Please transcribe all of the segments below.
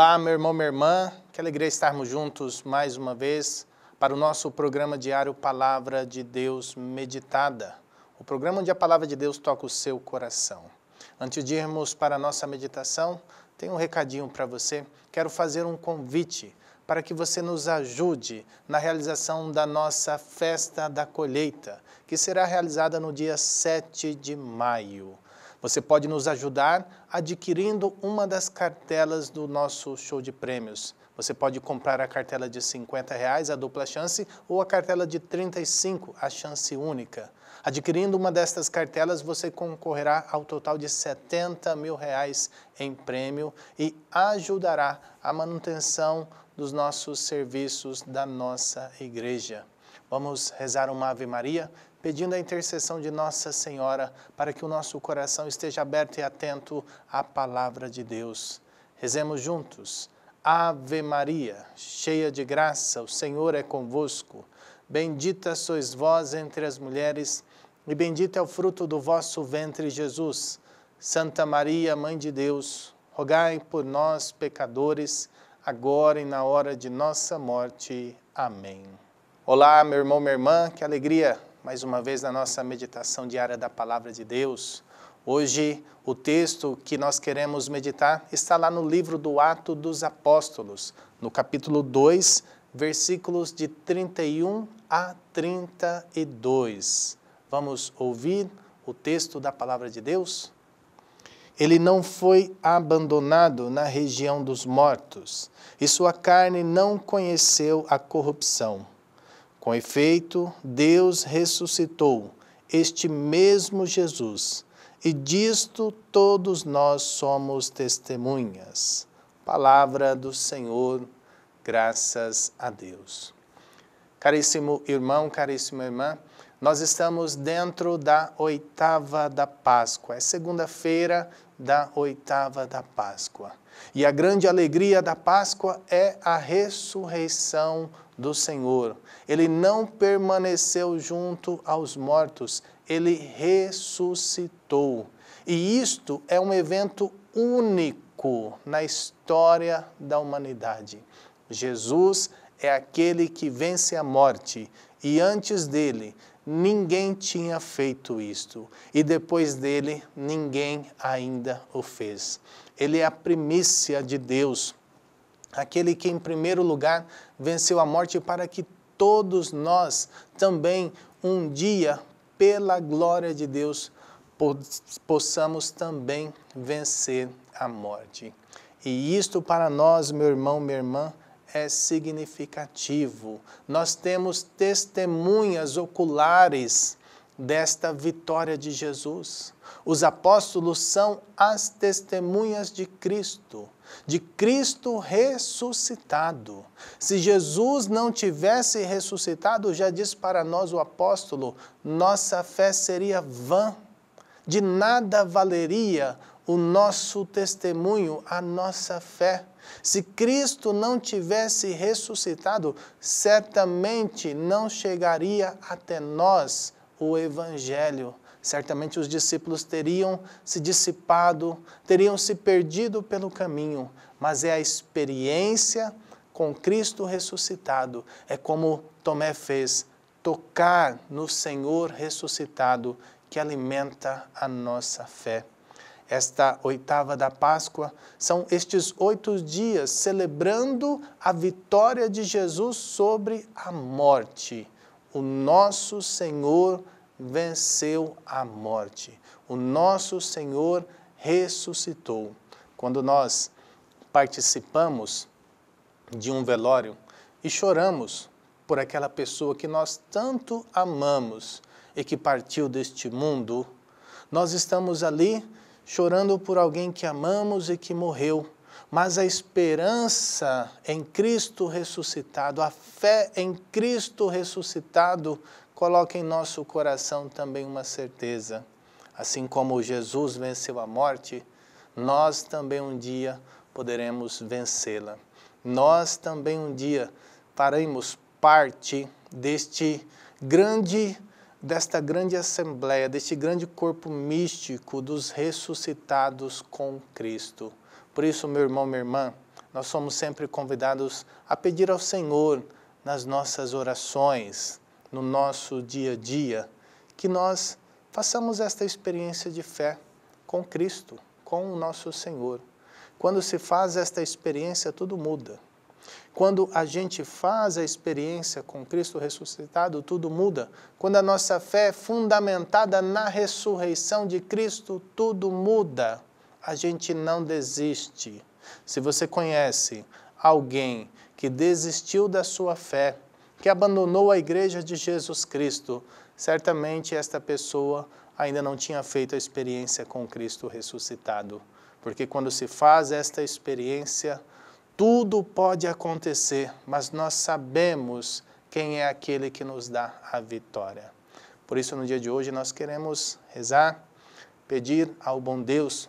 Olá, meu irmão, minha irmã. Que alegria estarmos juntos mais uma vez para o nosso programa diário Palavra de Deus Meditada. O programa onde a palavra de Deus toca o seu coração. Antes de irmos para a nossa meditação, tenho um recadinho para você. Quero fazer um convite para que você nos ajude na realização da nossa Festa da Colheita, que será realizada no dia 7 de maio. Você pode nos ajudar adquirindo uma das cartelas do nosso show de prêmios. Você pode comprar a cartela de 50 reais, a dupla chance, ou a cartela de 35, a chance única. Adquirindo uma destas cartelas, você concorrerá ao total de 70 mil reais em prêmio e ajudará a manutenção dos nossos serviços da nossa igreja. Vamos rezar uma Ave Maria, pedindo a intercessão de Nossa Senhora para que o nosso coração esteja aberto e atento à palavra de Deus. Rezemos juntos. Ave Maria, cheia de graça, o Senhor é convosco. Bendita sois vós entre as mulheres, e bendito é o fruto do vosso ventre, Jesus. Santa Maria, Mãe de Deus, rogai por nós, pecadores, agora e na hora de nossa morte. Amém. Olá, meu irmão, minha irmã, que alegria mais uma vez na nossa meditação diária da Palavra de Deus. Hoje, o texto que nós queremos meditar está lá no livro do Ato dos Apóstolos, no capítulo 2, versículos de 31 a 32. Vamos ouvir o texto da Palavra de Deus? Ele não foi abandonado na região dos mortos, e sua carne não conheceu a corrupção. Com efeito, Deus ressuscitou este mesmo Jesus, e disto todos nós somos testemunhas. Palavra do Senhor, graças a Deus. Caríssimo irmão, caríssima irmã, nós estamos dentro da oitava da Páscoa, é segunda-feira da oitava da Páscoa. E a grande alegria da Páscoa é a ressurreição do Senhor. Ele não permaneceu junto aos mortos, ele ressuscitou. E isto é um evento único na história da humanidade. Jesus é aquele que vence a morte, e antes dele, ninguém tinha feito isto, e depois dele, ninguém ainda o fez. Ele é a primícia de Deus aquele que em primeiro lugar venceu a morte para que todos nós também um dia, pela glória de Deus, possamos também vencer a morte. E isto para nós, meu irmão, minha irmã, é significativo. Nós temos testemunhas oculares desta vitória de Jesus. Os apóstolos são as testemunhas de Cristo, de Cristo ressuscitado. Se Jesus não tivesse ressuscitado, já diz para nós o apóstolo, nossa fé seria vã. De nada valeria o nosso testemunho, a nossa fé. Se Cristo não tivesse ressuscitado, certamente não chegaria até nós o Evangelho. Certamente os discípulos teriam se dissipado, teriam se perdido pelo caminho, mas é a experiência com Cristo ressuscitado. É como Tomé fez: tocar no Senhor ressuscitado, que alimenta a nossa fé. Esta oitava da Páscoa são estes oito dias celebrando a vitória de Jesus sobre a morte o nosso Senhor venceu a morte. O nosso Senhor ressuscitou. Quando nós participamos de um velório e choramos por aquela pessoa que nós tanto amamos e que partiu deste mundo, nós estamos ali chorando por alguém que amamos e que morreu mas a esperança em Cristo ressuscitado, a fé em Cristo ressuscitado, coloca em nosso coração também uma certeza. Assim como Jesus venceu a morte, nós também um dia poderemos vencê-la. Nós também um dia faremos parte deste grande desta grande assembleia, deste grande corpo místico dos ressuscitados com Cristo. Por isso, meu irmão, minha irmã, nós somos sempre convidados a pedir ao Senhor nas nossas orações, no nosso dia a dia, que nós façamos esta experiência de fé com Cristo, com o nosso Senhor. Quando se faz esta experiência, tudo muda. Quando a gente faz a experiência com Cristo ressuscitado, tudo muda. Quando a nossa fé é fundamentada na ressurreição de Cristo, tudo muda a gente não desiste. Se você conhece alguém que desistiu da sua fé, que abandonou a igreja de Jesus Cristo, certamente esta pessoa ainda não tinha feito a experiência com Cristo ressuscitado. Porque quando se faz esta experiência, tudo pode acontecer, mas nós sabemos quem é aquele que nos dá a vitória. Por isso, no dia de hoje, nós queremos rezar, pedir ao bom Deus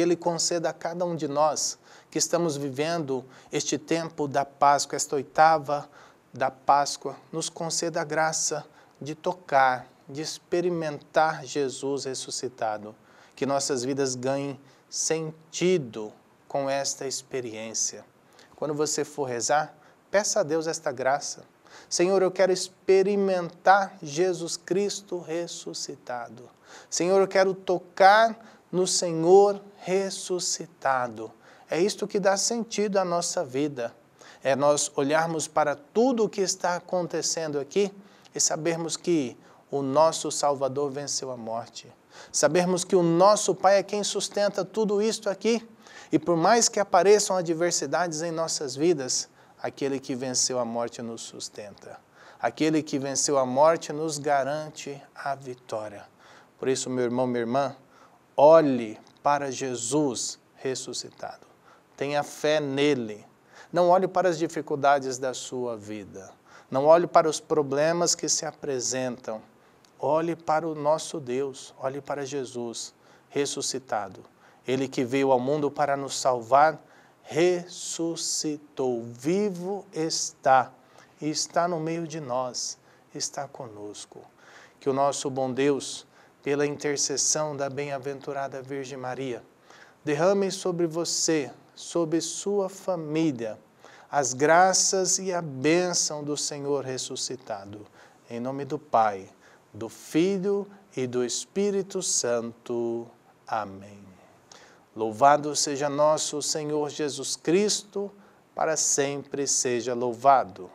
que Ele conceda a cada um de nós que estamos vivendo este tempo da Páscoa, esta oitava da Páscoa, nos conceda a graça de tocar, de experimentar Jesus ressuscitado. Que nossas vidas ganhem sentido com esta experiência. Quando você for rezar, peça a Deus esta graça. Senhor, eu quero experimentar Jesus Cristo ressuscitado. Senhor, eu quero tocar no Senhor ressuscitado. É isto que dá sentido à nossa vida. É nós olharmos para tudo o que está acontecendo aqui e sabermos que o nosso Salvador venceu a morte. Sabermos que o nosso Pai é quem sustenta tudo isto aqui. E por mais que apareçam adversidades em nossas vidas, aquele que venceu a morte nos sustenta. Aquele que venceu a morte nos garante a vitória. Por isso, meu irmão, minha irmã, Olhe para Jesus ressuscitado. Tenha fé nele. Não olhe para as dificuldades da sua vida. Não olhe para os problemas que se apresentam. Olhe para o nosso Deus. Olhe para Jesus ressuscitado. Ele que veio ao mundo para nos salvar, ressuscitou. Vivo está. E está no meio de nós. Está conosco. Que o nosso bom Deus pela intercessão da bem-aventurada Virgem Maria, derrame sobre você, sobre sua família, as graças e a bênção do Senhor ressuscitado. Em nome do Pai, do Filho e do Espírito Santo. Amém. Louvado seja nosso Senhor Jesus Cristo, para sempre seja louvado.